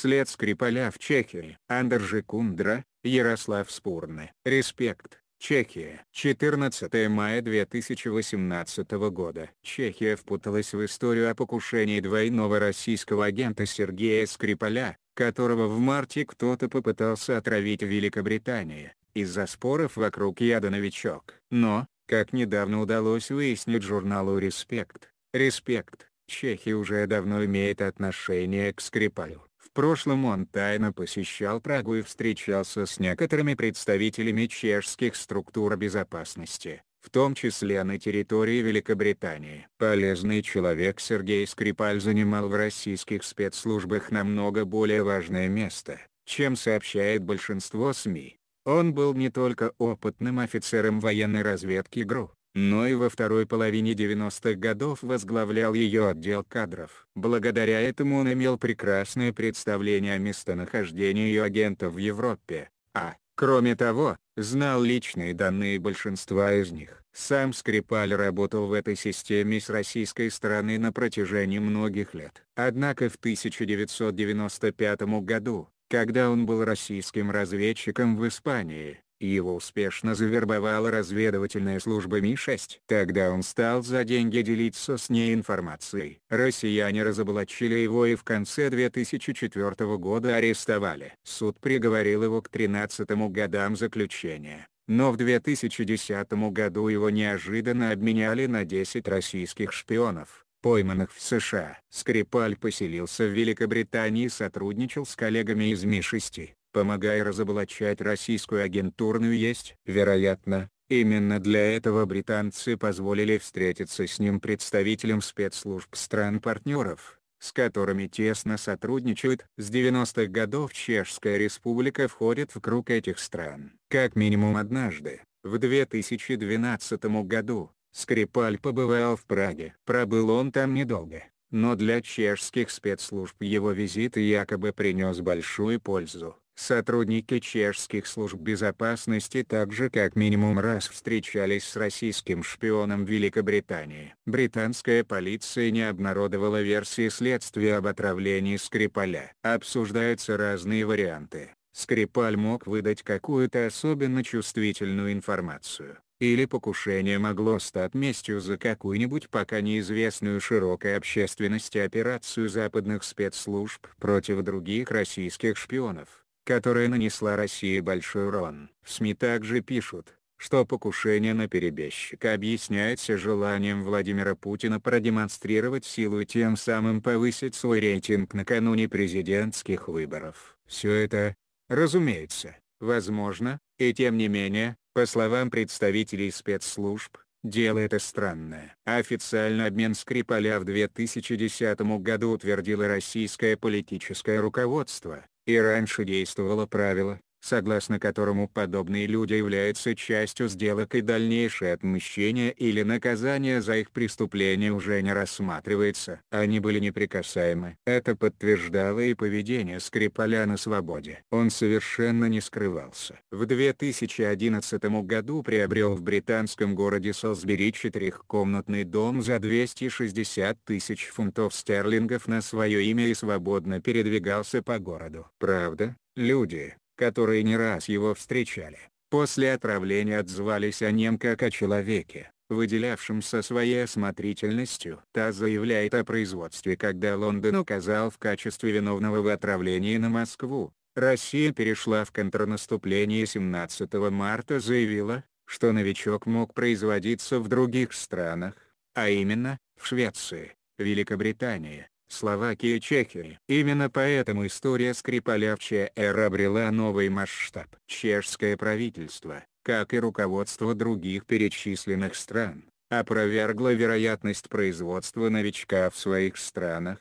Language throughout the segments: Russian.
след Скрипаля в Чехии. Андержи Кундра, Ярослав Спурны. Респект, Чехия. 14 мая 2018 года. Чехия впуталась в историю о покушении двойного российского агента Сергея Скрипаля, которого в марте кто-то попытался отравить в Великобритании, из-за споров вокруг яда «Новичок». Но, как недавно удалось выяснить журналу «Респект», «Респект» Чехия уже давно имеет отношение к Скрипалю прошлом он тайно посещал Прагу и встречался с некоторыми представителями чешских структур безопасности, в том числе на территории Великобритании. Полезный человек Сергей Скрипаль занимал в российских спецслужбах намного более важное место, чем сообщает большинство СМИ. Он был не только опытным офицером военной разведки ГРУ, но ну и во второй половине 90-х годов возглавлял ее отдел кадров. Благодаря этому он имел прекрасное представление о местонахождении ее агентов в Европе, а, кроме того, знал личные данные большинства из них. Сам Скрипаль работал в этой системе с российской стороны на протяжении многих лет. Однако в 1995 году, когда он был российским разведчиком в Испании, его успешно завербовала разведывательная служба Ми-6. Тогда он стал за деньги делиться с ней информацией. Россияне разоблачили его и в конце 2004 года арестовали. Суд приговорил его к 13 годам заключения. Но в 2010 году его неожиданно обменяли на 10 российских шпионов пойманных в США. Скрипаль поселился в Великобритании и сотрудничал с коллегами из Ми-6 помогая разоблачать российскую агентурную есть. Вероятно, именно для этого британцы позволили встретиться с ним представителям спецслужб стран-партнеров, с которыми тесно сотрудничают. С 90-х годов Чешская республика входит в круг этих стран. Как минимум однажды, в 2012 году, Скрипаль побывал в Праге. Пробыл он там недолго, но для чешских спецслужб его визит якобы принес большую пользу. Сотрудники чешских служб безопасности также как минимум раз встречались с российским шпионом Великобритании. Британская полиция не обнародовала версии следствия об отравлении Скрипаля. Обсуждаются разные варианты. Скрипаль мог выдать какую-то особенно чувствительную информацию. Или покушение могло стать местью за какую-нибудь пока неизвестную широкой общественности операцию западных спецслужб против других российских шпионов которая нанесла России большой урон. СМИ также пишут, что покушение на перебежчика объясняется желанием Владимира Путина продемонстрировать силу и тем самым повысить свой рейтинг накануне президентских выборов. Все это, разумеется, возможно, и тем не менее, по словам представителей спецслужб, дело это странное. Официально обмен Скрипаля в 2010 году утвердило российское политическое руководство, и раньше действовало правило, согласно которому подобные люди являются частью сделок и дальнейшее отмщение или наказание за их преступление уже не рассматривается. Они были неприкасаемы. Это подтверждало и поведение Скрипаля на свободе. Он совершенно не скрывался. В 2011 году приобрел в британском городе Солсбери четырехкомнатный дом за 260 тысяч фунтов стерлингов на свое имя и свободно передвигался по городу. Правда, люди, которые не раз его встречали, после отравления отзывались о нем как о человеке, выделявшимся своей осмотрительностью. Та заявляет о производстве когда Лондон указал в качестве виновного в отравлении на Москву. Россия перешла в контрнаступление 17 марта заявила, что новичок мог производиться в других странах, а именно, в Швеции, Великобритании, Словакия и Чехия. Именно поэтому история Скрипаля в ЧР обрела новый масштаб. Чешское правительство, как и руководство других перечисленных стран, опровергло вероятность производства новичка в своих странах,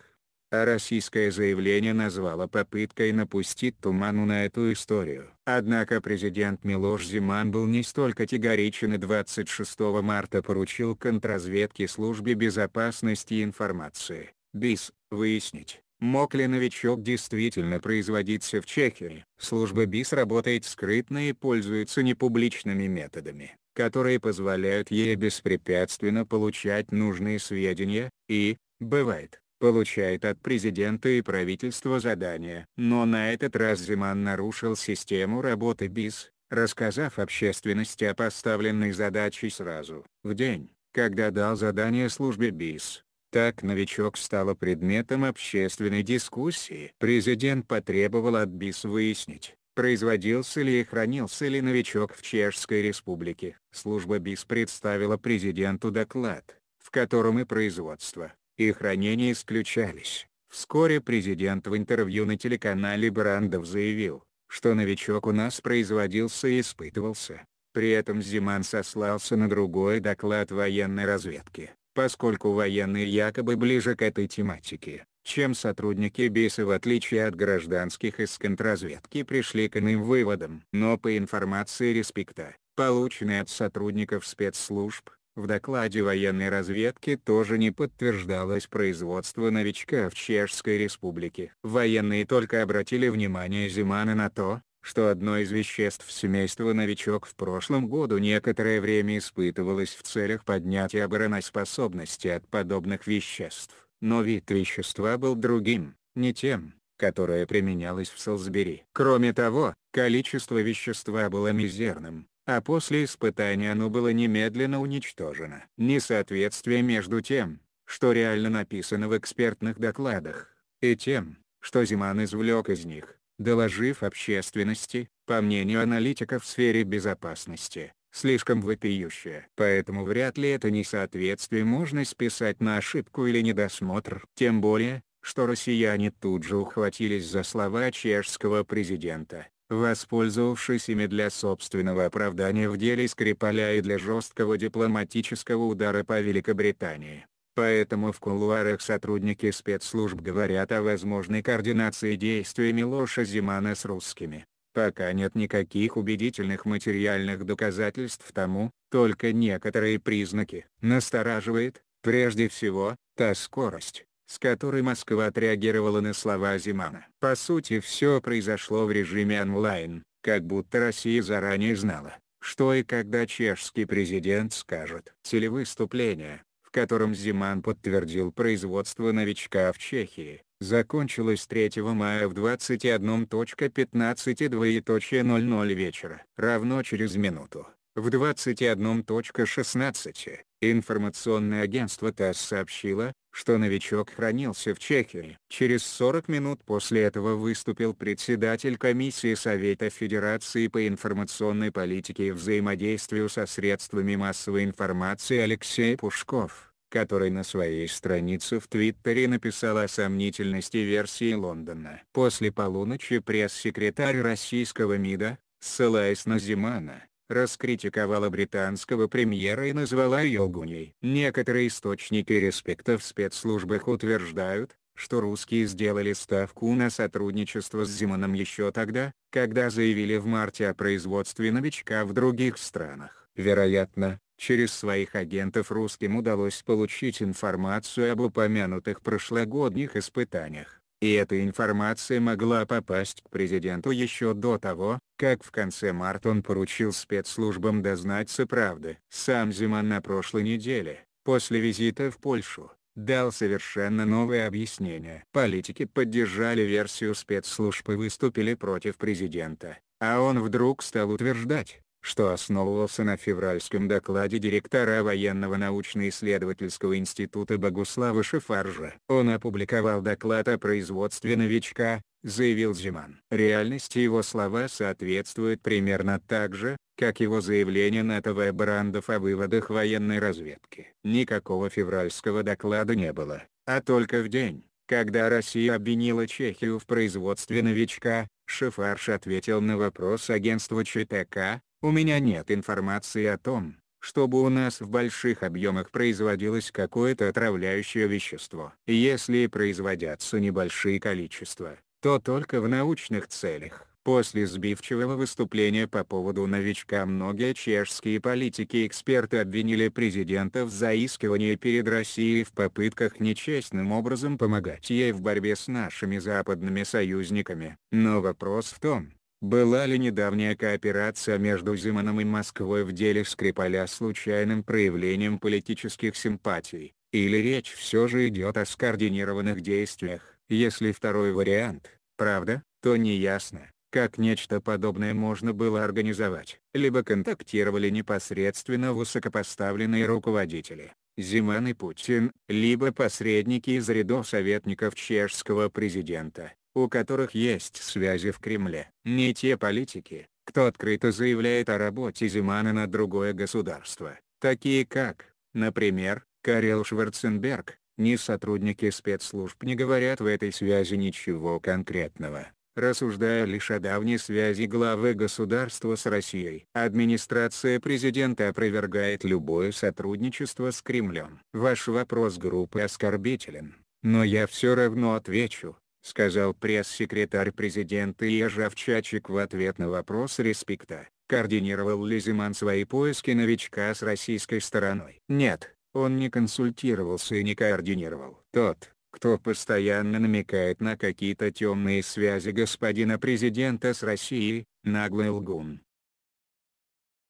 а российское заявление назвало попыткой напустить туману на эту историю. Однако президент Милош Зиман был не столь категоричен и 26 марта поручил контрразведке службе безопасности информации, БИС, выяснить, мог ли новичок действительно производиться в Чехии. Служба БИС работает скрытно и пользуется непубличными методами, которые позволяют ей беспрепятственно получать нужные сведения, и, бывает, получает от президента и правительства задания. Но на этот раз Зиман нарушил систему работы БИС, рассказав общественности о поставленной задаче сразу, в день, когда дал задание службе БИС. Так новичок стала предметом общественной дискуссии. Президент потребовал от БИС выяснить, производился ли и хранился ли новичок в Чешской Республике. Служба БИС представила президенту доклад, в котором и производство, и хранение исключались. Вскоре президент в интервью на телеканале Брандов заявил, что новичок у нас производился и испытывался. При этом Зиман сослался на другой доклад военной разведки, поскольку военные якобы ближе к этой тематике, чем сотрудники БИСа в отличие от гражданских из контрразведки пришли к иным выводам. Но по информации Респекта, полученной от сотрудников спецслужб, в докладе военной разведки тоже не подтверждалось производство новичка в Чешской Республике. Военные только обратили внимание Зимана на то, что одно из веществ семейства «Новичок» в прошлом году некоторое время испытывалось в целях поднятия обороноспособности от подобных веществ, но вид вещества был другим, не тем, которое применялось в Солсбери. Кроме того, количество вещества было мизерным, а после испытания оно было немедленно уничтожено. Несоответствие между тем, что реально написано в экспертных докладах, и тем, что Зиман извлек из них, доложив общественности, по мнению аналитиков в сфере безопасности, слишком вопиющее. Поэтому вряд ли это несоответствие можно списать на ошибку или недосмотр. Тем более, что россияне тут же ухватились за слова чешского президента, воспользовавшись ими для собственного оправдания в деле Скрипаля и для жесткого дипломатического удара по Великобритании. Поэтому в кулуарах сотрудники спецслужб говорят о возможной координации действий Милоша Зимана с русскими. Пока нет никаких убедительных материальных доказательств тому, только некоторые признаки. Настораживает, прежде всего, та скорость, с которой Москва отреагировала на слова Зимана. По сути все произошло в режиме онлайн, как будто Россия заранее знала, что и когда чешский президент скажет. Телевыступление, которым Зиман подтвердил производство новичка в Чехии, закончилась 3 мая в 21.15 вечера, равно через минуту. В 21.16 информационное агентство ТАСС сообщило, что новичок хранился в Чехии. Через 40 минут после этого выступил председатель Комиссии Совета Федерации по информационной политике и взаимодействию со средствами массовой информации Алексей Пушков который на своей странице в Твиттере написал о сомнительности версии Лондона. После полуночи пресс-секретарь российского МИДа, ссылаясь на Зимана, раскритиковала британского премьера и назвала ее лгуней. Некоторые источники респекта в спецслужбах утверждают, что русские сделали ставку на сотрудничество с Зиманом еще тогда, когда заявили в марте о производстве новичка в других странах. Вероятно, Через своих агентов русским удалось получить информацию об упомянутых прошлогодних испытаниях, и эта информация могла попасть к президенту еще до того, как в конце марта он поручил спецслужбам дознаться правды. Сам Зиман на прошлой неделе, после визита в Польшу, дал совершенно новое объяснение. Политики поддержали версию спецслужб и выступили против президента, а он вдруг стал утверждать, что основывался на февральском докладе директора военного научно-исследовательского института Богуслава Шефаржа. Он опубликовал доклад о производстве новичка, заявил Зиман. Реальности его слова соответствуют примерно так же, как его заявление на ТВ брандов о выводах военной разведки. Никакого февральского доклада не было, а только в день, когда Россия обвинила Чехию в производстве новичка, Шефарш ответил на вопрос агентства ЧТК, у меня нет информации о том, чтобы у нас в больших объемах производилось какое-то отравляющее вещество. Если производятся небольшие количества, то только в научных целях. После сбивчивого выступления по поводу новичка многие чешские политики и эксперты обвинили президента в заискивании перед Россией в попытках нечестным образом помогать ей в борьбе с нашими западными союзниками. Но вопрос в том, была ли недавняя кооперация между Зиманом и Москвой в деле Скрипаля случайным проявлением политических симпатий, или речь все же идет о скоординированных действиях? Если второй вариант, правда, то неясно, как нечто подобное можно было организовать. Либо контактировали непосредственно высокопоставленные руководители, Зиман и Путин, либо посредники из рядов советников чешского президента, у которых есть связи в Кремле. Не те политики, кто открыто заявляет о работе Зимана на другое государство, такие как, например, Карел Шварценберг, ни сотрудники спецслужб не говорят в этой связи ничего конкретного, рассуждая лишь о давней связи главы государства с Россией. Администрация президента опровергает любое сотрудничество с Кремлем. Ваш вопрос группы оскорбителен, но я все равно отвечу, сказал пресс-секретарь президента Ежавчачик в ответ на вопрос Респекта, координировал ли Зиман свои поиски новичка с российской стороной. Нет, он не консультировался и не координировал. Тот, кто постоянно намекает на какие-то темные связи господина президента с Россией, наглый лгун.